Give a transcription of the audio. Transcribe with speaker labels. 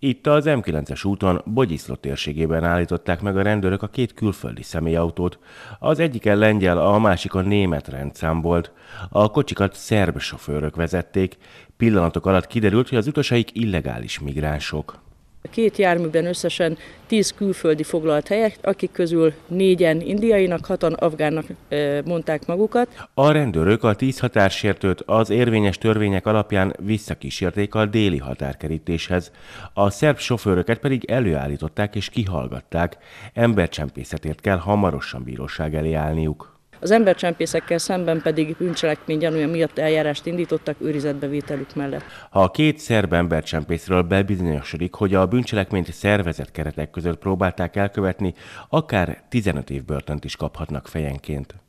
Speaker 1: Itt az M9-es úton Bogyiszló térségében állították meg a rendőrök a két külföldi személyautót. Az egyiken lengyel, a másikon német rendszám volt. A kocsikat szerb sofőrök vezették. Pillanatok alatt kiderült, hogy az utasaik illegális migránsok.
Speaker 2: Két járműben összesen 10 külföldi foglalt helyet, akik közül négyen indiainak, hatan afgánnak mondták magukat.
Speaker 1: A rendőrök a 10 határsértőt az érvényes törvények alapján visszakísérték a déli határkerítéshez. A szerb sofőröket pedig előállították és kihallgatták. Embercsempészetért kell hamarosan bíróság elé állniuk.
Speaker 2: Az embercsempészekkel szemben pedig bűncselekmény gyanúja miatt eljárást indítottak őrizetbevételük mellett.
Speaker 1: Ha a két szerb embercsempészről bebizonyosodik, hogy a bűncselekményt szervezett keretek között próbálták elkövetni, akár 15 év börtönt is kaphatnak fejenként.